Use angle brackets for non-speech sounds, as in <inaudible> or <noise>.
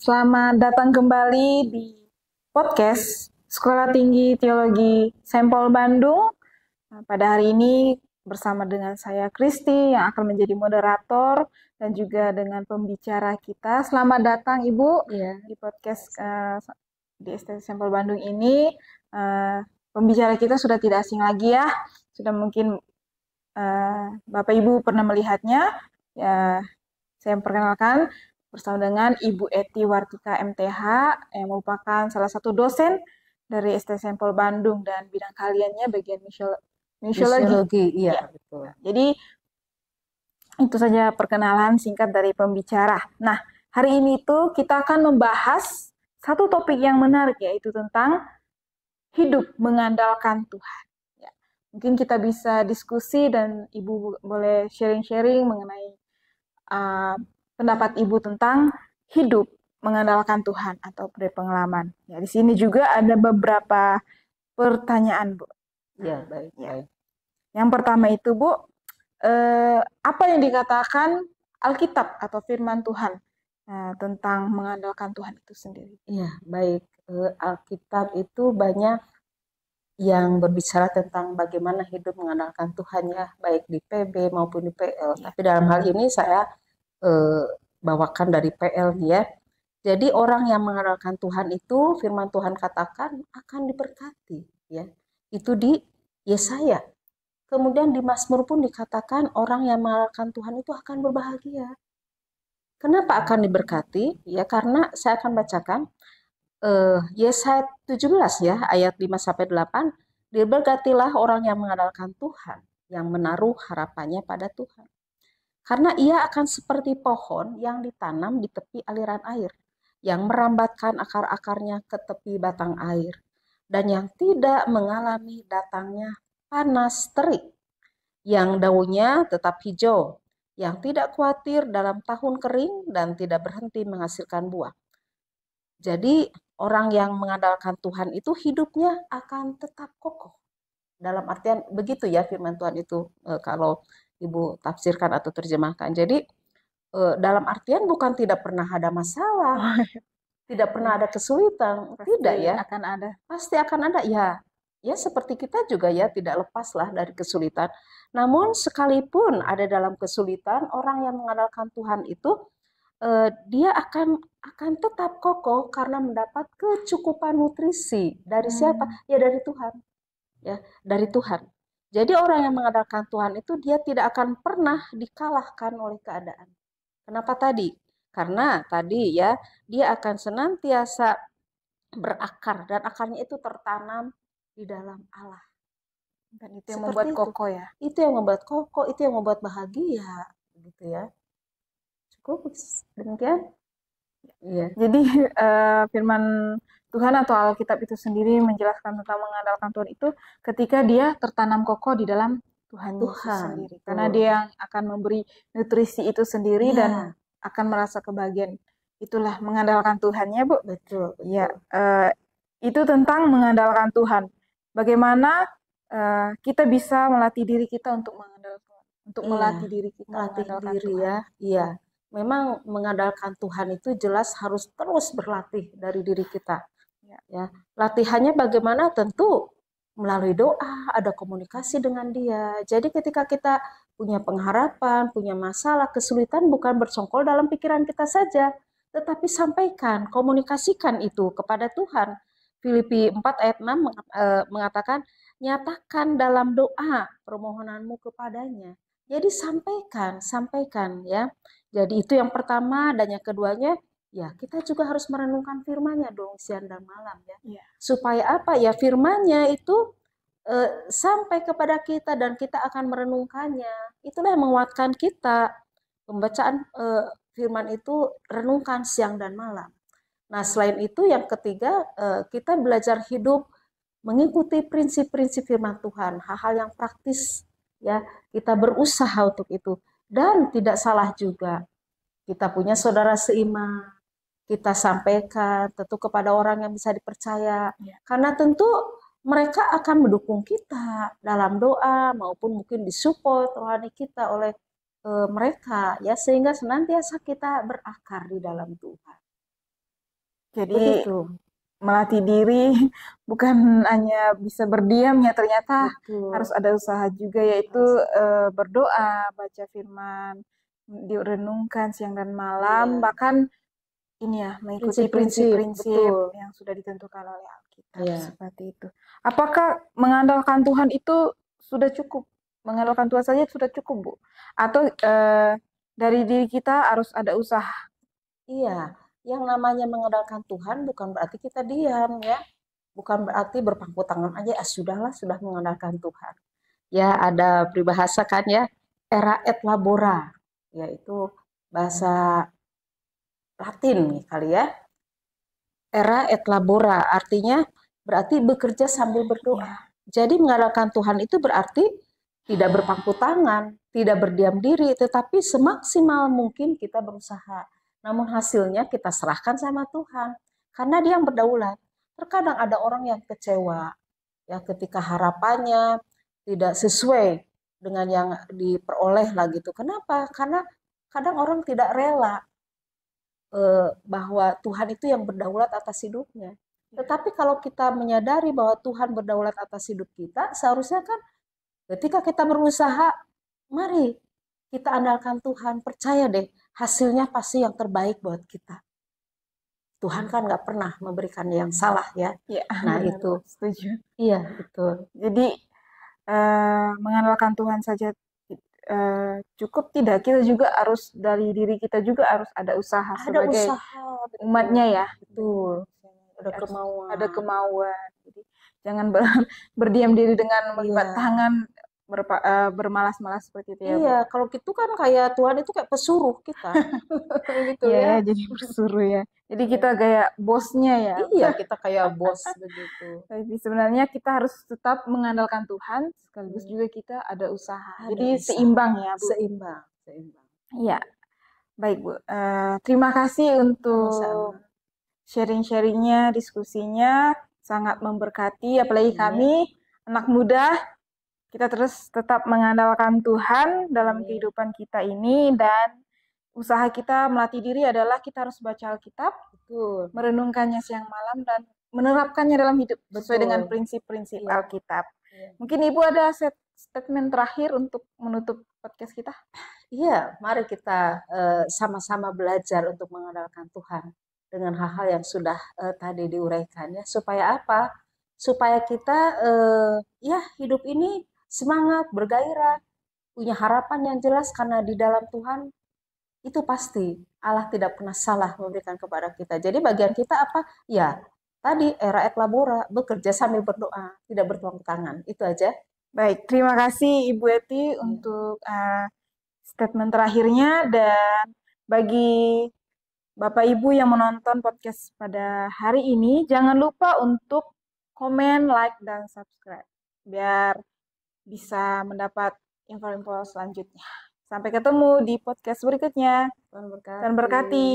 Selamat datang kembali di podcast Sekolah Tinggi Teologi Sempol Bandung. Nah, pada hari ini bersama dengan saya Kristi yang akan menjadi moderator dan juga dengan pembicara kita. Selamat datang Ibu ya. di podcast uh, di STT Sempol Bandung ini. Uh, pembicara kita sudah tidak asing lagi ya. Sudah mungkin uh, Bapak Ibu pernah melihatnya. Ya, saya memperkenalkan bersama dengan Ibu Eti Wartika MTH yang merupakan salah satu dosen dari ST Sempol Bandung dan bidang kaliannya bagian misiologi. Misiologi, iya ya. Jadi itu saja perkenalan singkat dari pembicara. Nah, hari ini tuh kita akan membahas satu topik yang menarik yaitu tentang hidup mengandalkan Tuhan. Ya. Mungkin kita bisa diskusi dan Ibu boleh sharing-sharing mengenai uh, pendapat Ibu tentang hidup mengandalkan Tuhan atau berpengalaman. Ya, di sini juga ada beberapa pertanyaan, Bu. Ya, baik. Ya. Yang pertama itu, Bu, eh, apa yang dikatakan Alkitab atau firman Tuhan eh, tentang mengandalkan Tuhan itu sendiri? Ya, baik. Eh, Alkitab itu banyak yang berbicara tentang bagaimana hidup mengandalkan Tuhan ya, baik di PB maupun di PL. Ya. Tapi dalam hal ini saya Eh, bawakan dari PL ya. Jadi orang yang mengenalkan Tuhan itu firman Tuhan katakan akan diberkati ya. Itu di Yesaya. Kemudian di Mazmur pun dikatakan orang yang mengenalkan Tuhan itu akan berbahagia. Kenapa akan diberkati? Ya karena saya akan bacakan eh, Yesaya 17 ya ayat 5 sampai 8 diberkatilah orang yang mengenalkan Tuhan, yang menaruh harapannya pada Tuhan. Karena ia akan seperti pohon yang ditanam di tepi aliran air, yang merambatkan akar-akarnya ke tepi batang air, dan yang tidak mengalami datangnya panas terik, yang daunnya tetap hijau, yang tidak khawatir dalam tahun kering dan tidak berhenti menghasilkan buah. Jadi orang yang mengandalkan Tuhan itu hidupnya akan tetap kokoh. Dalam artian begitu ya firman Tuhan itu e, kalau Ibu tafsirkan atau terjemahkan. Jadi uh, dalam artian bukan tidak pernah ada masalah, oh, iya. tidak pernah ada kesulitan, Pasti tidak ya. Akan ada. Pasti akan ada ya. Ya seperti kita juga ya tidak lepaslah dari kesulitan. Namun sekalipun ada dalam kesulitan, orang yang mengandalkan Tuhan itu eh, dia akan akan tetap kokoh karena mendapat kecukupan nutrisi dari hmm. siapa? Ya dari Tuhan. Ya, dari Tuhan. Jadi orang yang mengandalkan Tuhan itu dia tidak akan pernah dikalahkan oleh keadaan. Kenapa tadi? Karena tadi ya dia akan senantiasa berakar dan akarnya itu tertanam di dalam Allah. Dan itu yang Seperti membuat kokoh ya. Itu yang membuat kokoh, itu yang membuat bahagia gitu ya. Cukup demikian. Iya. Jadi uh, firman Tuhan atau Alkitab itu sendiri menjelaskan tentang mengandalkan Tuhan itu ketika dia tertanam kokoh di dalam Tuhan, Tuhan. Yesus sendiri. Tuh. Karena dia yang akan memberi nutrisi itu sendiri ya. dan akan merasa kebahagiaan. Itulah mengandalkan Tuhannya, Bu. Betul. Iya. uh, itu tentang mengandalkan Tuhan. Bagaimana uh, kita bisa melatih diri kita untuk mengandalkan untuk ya. melatih diri kita melatih diri Tuhan. ya. Iya memang mengandalkan Tuhan itu jelas harus terus berlatih dari diri kita. Ya. ya, latihannya bagaimana? Tentu melalui doa, ada komunikasi dengan dia. Jadi ketika kita punya pengharapan, punya masalah, kesulitan bukan bersongkol dalam pikiran kita saja, tetapi sampaikan, komunikasikan itu kepada Tuhan. Filipi 4 ayat 6 e, mengatakan, nyatakan dalam doa permohonanmu kepadanya. Jadi sampaikan, sampaikan ya. Jadi itu yang pertama dan yang keduanya ya kita juga harus merenungkan firmanya dong siang dan malam ya. ya. Supaya apa ya firmanya itu e, sampai kepada kita dan kita akan merenungkannya. Itulah yang menguatkan kita. Pembacaan e, firman itu renungkan siang dan malam. Nah, selain itu yang ketiga e, kita belajar hidup mengikuti prinsip-prinsip firman Tuhan, hal-hal yang praktis ya. Kita berusaha untuk itu dan tidak salah juga kita punya saudara seiman, kita sampaikan tentu kepada orang yang bisa dipercaya. Ya. Karena tentu mereka akan mendukung kita dalam doa maupun mungkin disupport rohani kita oleh e, mereka ya sehingga senantiasa kita berakar di dalam Tuhan. Jadi Begitu melatih diri <laughs> bukan hanya bisa berdiam ya ternyata Betul. harus ada usaha juga yaitu uh, berdoa baca firman direnungkan siang dan malam ya. bahkan ini ya mengikuti prinsip-prinsip yang sudah ditentukan oleh Alkitab ya. seperti itu apakah mengandalkan Tuhan itu sudah cukup mengandalkan Tuhan saja sudah cukup bu atau uh, dari diri kita harus ada usaha iya yang namanya mengandalkan Tuhan bukan berarti kita diam ya. Bukan berarti berpangku tangan aja, ah, sudahlah sudah mengandalkan Tuhan. Ya ada peribahasa kan ya, era et labora, yaitu bahasa Latin kali ya. Era et labora artinya berarti bekerja sambil berdoa. Jadi mengandalkan Tuhan itu berarti tidak berpangku tangan, tidak berdiam diri, tetapi semaksimal mungkin kita berusaha namun hasilnya kita serahkan sama Tuhan karena dia yang berdaulat. Terkadang ada orang yang kecewa ya ketika harapannya tidak sesuai dengan yang diperoleh lah gitu. Kenapa? Karena kadang orang tidak rela eh, bahwa Tuhan itu yang berdaulat atas hidupnya. Ya. Tetapi kalau kita menyadari bahwa Tuhan berdaulat atas hidup kita, seharusnya kan ketika kita berusaha, mari kita andalkan Tuhan, percaya deh hasilnya pasti yang terbaik buat kita. Tuhan kan nggak pernah memberikan yang salah ya. ya nah benar, itu setuju. Iya betul. Jadi uh, mengandalkan Tuhan saja uh, cukup tidak kita juga harus dari diri kita juga harus ada usaha ada sebagai usaha, betul. umatnya ya. Betul. Ada kemauan. Ada kemauan. Jadi jangan ber <laughs> berdiam diri dengan melipat iya. tangan berpa, uh, eh, bermalas-malas seperti itu ya. Iya, Bu? kalau gitu kan kayak Tuhan itu kayak pesuruh kita. <laughs> gitu iya, ya, ya. <laughs> jadi pesuruh ya. Jadi kita kayak bosnya ya. Iya, kita kayak bos <laughs> begitu. Jadi sebenarnya kita harus tetap mengandalkan Tuhan sekaligus hmm. juga kita ada usaha. Ada jadi usaha. seimbang ya, Bu. Seimbang, seimbang. Iya. Baik, Bu. Uh, terima kasih untuk sharing-sharingnya, diskusinya sangat memberkati apalagi iya. kami anak muda kita terus tetap mengandalkan Tuhan dalam kehidupan kita ini dan usaha kita melatih diri adalah kita harus baca Alkitab, Betul. merenungkannya siang malam dan menerapkannya dalam hidup Betul. sesuai dengan prinsip-prinsip iya. Alkitab. Iya. Mungkin Ibu ada set statement terakhir untuk menutup podcast kita? Iya, mari kita eh, sama-sama uh, belajar untuk mengandalkan Tuhan dengan hal-hal yang sudah uh, tadi diuraikannya supaya apa? Supaya kita uh, ya hidup ini semangat, bergairah, punya harapan yang jelas karena di dalam Tuhan itu pasti Allah tidak pernah salah memberikan kepada kita. Jadi bagian kita apa? Ya, tadi era et labora, bekerja sambil berdoa, tidak bertuang tangan. Itu aja. Baik, terima kasih Ibu Eti ya. untuk uh, statement terakhirnya dan bagi Bapak Ibu yang menonton podcast pada hari ini, jangan lupa untuk komen, like, dan subscribe. Biar bisa mendapat info-info selanjutnya. Sampai ketemu di podcast berikutnya. Tuhan berkati. Tuhan berkati.